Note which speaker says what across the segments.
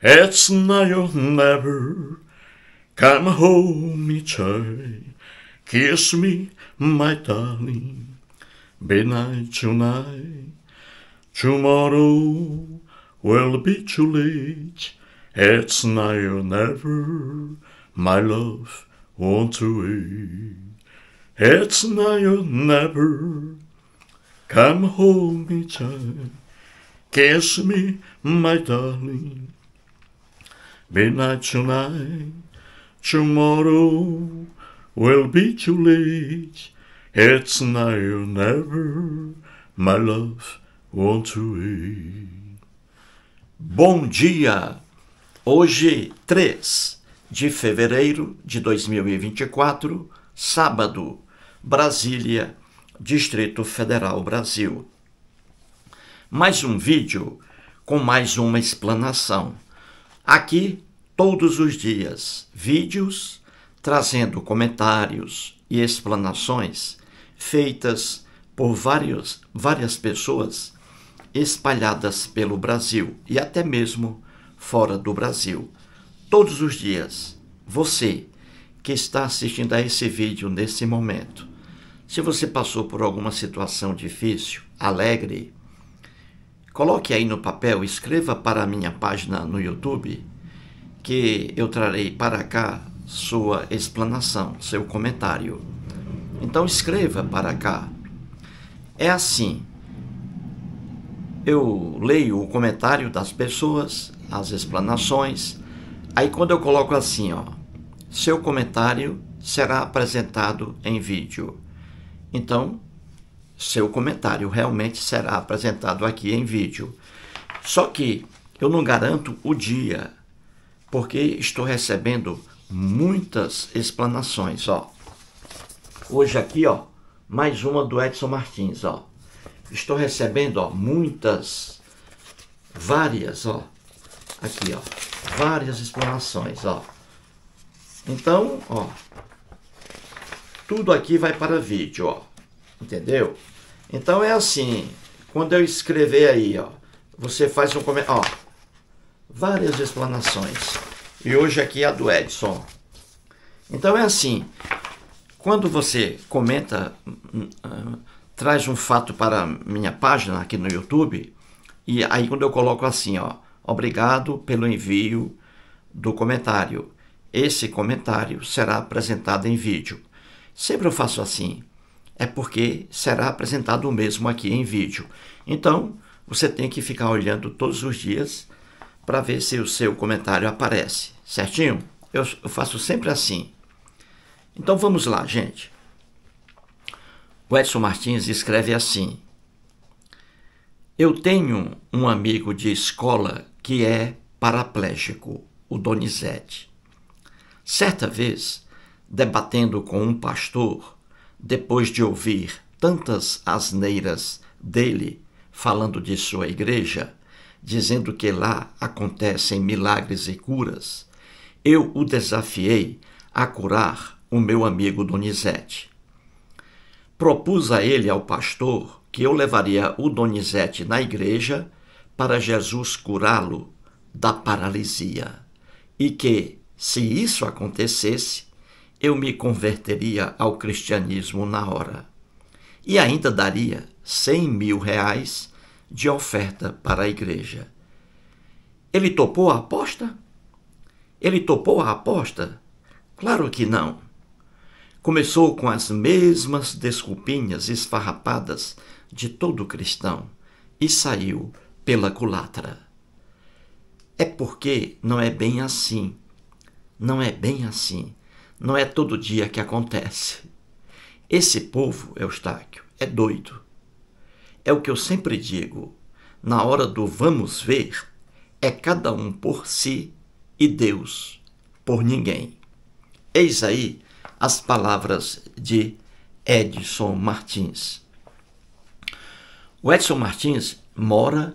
Speaker 1: It's now or never. Come home, me child. Kiss me, my darling. Be night tonight. Tomorrow will be too late. It's now or never. My love won't wait. It's now or never. Come home, me child. Kiss me, my darling. Midnight tonight, tomorrow will be too late. It's now or never, my love want to wait. Bom dia! Hoje, 3 de fevereiro de 2024, sábado, Brasília, Distrito Federal Brasil. Mais um vídeo com mais uma explanação. Aqui, todos os dias, vídeos trazendo comentários e explanações feitas por vários, várias pessoas espalhadas pelo Brasil e até mesmo fora do Brasil. Todos os dias, você que está assistindo a esse vídeo nesse momento, se você passou por alguma situação difícil, alegre, Coloque aí no papel, escreva para a minha página no YouTube, que eu trarei para cá sua explanação, seu comentário. Então escreva para cá. É assim. Eu leio o comentário das pessoas, as explanações. Aí quando eu coloco assim, ó, seu comentário será apresentado em vídeo. Então, seu comentário realmente será apresentado aqui em vídeo. Só que eu não garanto o dia, porque estou recebendo muitas explanações, ó. Hoje aqui, ó, mais uma do Edson Martins, ó. Estou recebendo, ó, muitas, várias, ó, aqui, ó, várias explanações, ó. Então, ó, tudo aqui vai para vídeo, ó. Entendeu? Então é assim, quando eu escrever aí, ó, você faz um comentário, ó, várias explanações. E hoje aqui é a do Edson. Então é assim, quando você comenta, hum, hum, traz um fato para minha página aqui no YouTube, e aí quando eu coloco assim, ó, obrigado pelo envio do comentário. Esse comentário será apresentado em vídeo. Sempre eu faço assim é porque será apresentado o mesmo aqui em vídeo. Então, você tem que ficar olhando todos os dias para ver se o seu comentário aparece, certinho? Eu, eu faço sempre assim. Então vamos lá, gente. O Edson Martins escreve assim: Eu tenho um amigo de escola que é paraplégico, o Donizete. Certa vez, debatendo com um pastor, depois de ouvir tantas asneiras dele falando de sua igreja, dizendo que lá acontecem milagres e curas, eu o desafiei a curar o meu amigo Donizete. Propus a ele, ao pastor, que eu levaria o Donizete na igreja para Jesus curá-lo da paralisia e que, se isso acontecesse, eu me converteria ao cristianismo na hora. E ainda daria 100 mil reais de oferta para a igreja. Ele topou a aposta? Ele topou a aposta? Claro que não. Começou com as mesmas desculpinhas esfarrapadas de todo cristão e saiu pela culatra. É porque não é bem assim. Não é bem assim. Não é todo dia que acontece. Esse povo, Eustáquio, é doido. É o que eu sempre digo. Na hora do vamos ver, é cada um por si e Deus por ninguém. Eis aí as palavras de Edson Martins. O Edson Martins mora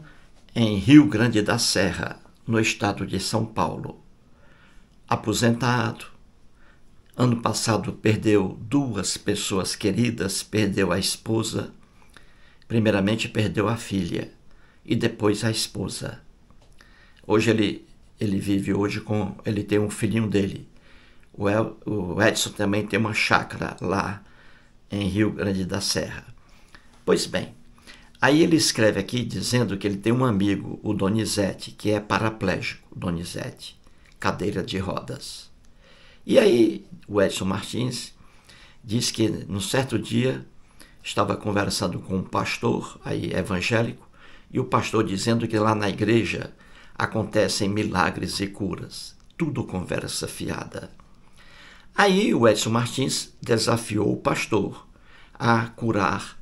Speaker 1: em Rio Grande da Serra, no estado de São Paulo. Aposentado, Ano passado perdeu duas pessoas queridas, perdeu a esposa, primeiramente perdeu a filha e depois a esposa. Hoje ele ele vive hoje com ele tem um filhinho dele. O, El, o Edson também tem uma chácara lá em Rio Grande da Serra. Pois bem, aí ele escreve aqui dizendo que ele tem um amigo, o Donizete, que é paraplégico, Donizete, cadeira de rodas. E aí o Edson Martins diz que num certo dia estava conversando com um pastor aí evangélico e o pastor dizendo que lá na igreja acontecem milagres e curas. Tudo conversa fiada. Aí o Edson Martins desafiou o pastor a curar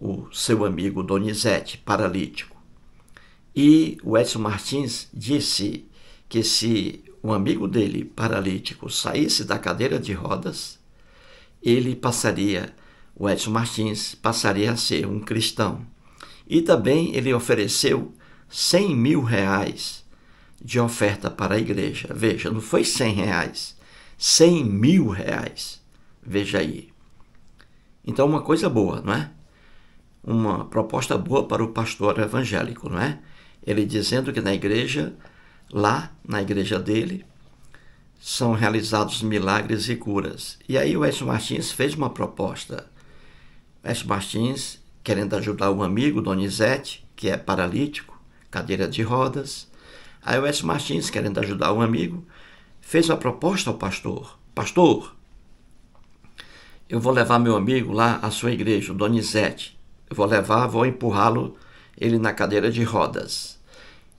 Speaker 1: o seu amigo Donizete, paralítico. E o Edson Martins disse que se um amigo dele, paralítico, saísse da cadeira de rodas, ele passaria, o Edson Martins, passaria a ser um cristão. E também ele ofereceu 100 mil reais de oferta para a igreja. Veja, não foi 100 reais, 100 mil reais. Veja aí. Então, uma coisa boa, não é? Uma proposta boa para o pastor evangélico, não é? Ele dizendo que na igreja lá na igreja dele, são realizados milagres e curas. E aí o Edson Martins fez uma proposta. O Edson Martins, querendo ajudar um amigo, Donizete, que é paralítico, cadeira de rodas. Aí o Edson Martins, querendo ajudar um amigo, fez uma proposta ao pastor. Pastor, eu vou levar meu amigo lá à sua igreja, Donizete. Eu vou levar, vou empurrá-lo, ele na cadeira de rodas.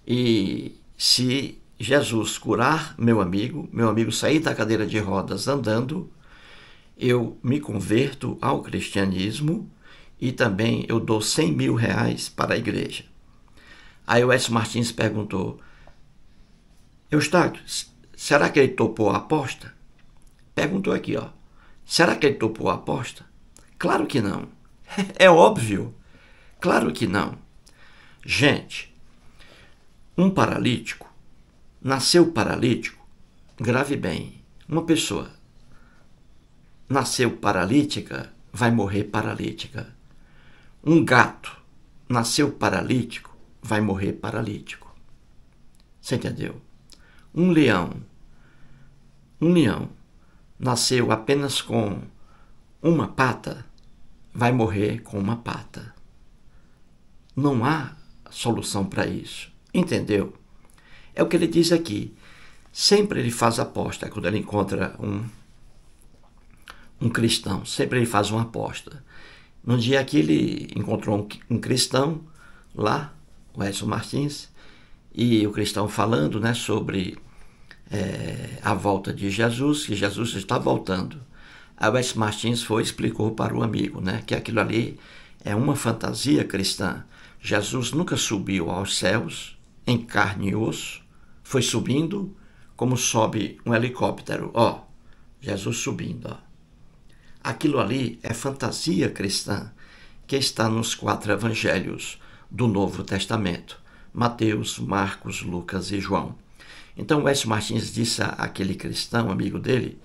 Speaker 1: E se Jesus curar meu amigo, meu amigo sair da cadeira de rodas andando, eu me converto ao cristianismo e também eu dou 100 mil reais para a igreja. Aí o S. Martins perguntou, Eustáquio, será que ele topou a aposta? Perguntou aqui, ó. Será que ele topou a aposta? Claro que não. é óbvio. Claro que não. Gente, um paralítico nasceu paralítico, grave bem. Uma pessoa nasceu paralítica, vai morrer paralítica. Um gato nasceu paralítico, vai morrer paralítico. Você entendeu? Um leão, um leão nasceu apenas com uma pata, vai morrer com uma pata. Não há solução para isso. Entendeu? É o que ele diz aqui. Sempre ele faz aposta quando ele encontra um, um cristão. Sempre ele faz uma aposta. Num dia aqui ele encontrou um, um cristão lá, o Edson Martins, e o cristão falando né, sobre é, a volta de Jesus, que Jesus está voltando. Aí o Edson Martins foi e explicou para o amigo né, que aquilo ali é uma fantasia cristã. Jesus nunca subiu aos céus, em carne e osso, foi subindo como sobe um helicóptero. Ó, Jesus subindo, ó. Aquilo ali é fantasia cristã que está nos quatro evangelhos do Novo Testamento: Mateus, Marcos, Lucas e João. Então, Wes Martins disse àquele cristão, amigo dele,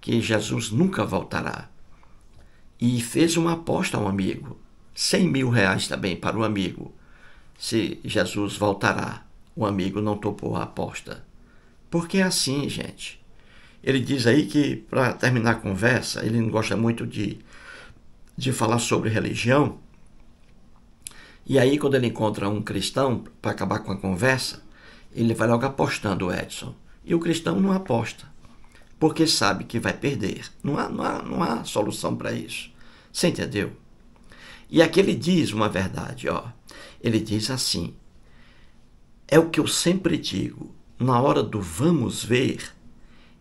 Speaker 1: que Jesus nunca voltará. E fez uma aposta ao amigo: 100 mil reais também para o amigo, se Jesus voltará o amigo não topou a aposta. Porque é assim, gente. Ele diz aí que, para terminar a conversa, ele não gosta muito de, de falar sobre religião. E aí, quando ele encontra um cristão para acabar com a conversa, ele vai logo apostando o Edson. E o cristão não aposta, porque sabe que vai perder. Não há, não há, não há solução para isso. Você entendeu? E aqui ele diz uma verdade, ó. Ele diz assim: é o que eu sempre digo: na hora do vamos ver,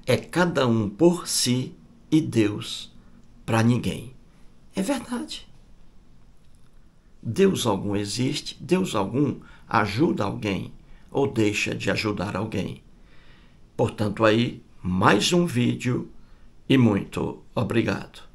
Speaker 1: é cada um por si e Deus para ninguém. É verdade. Deus algum existe, Deus algum ajuda alguém ou deixa de ajudar alguém. Portanto, aí, mais um vídeo e muito obrigado.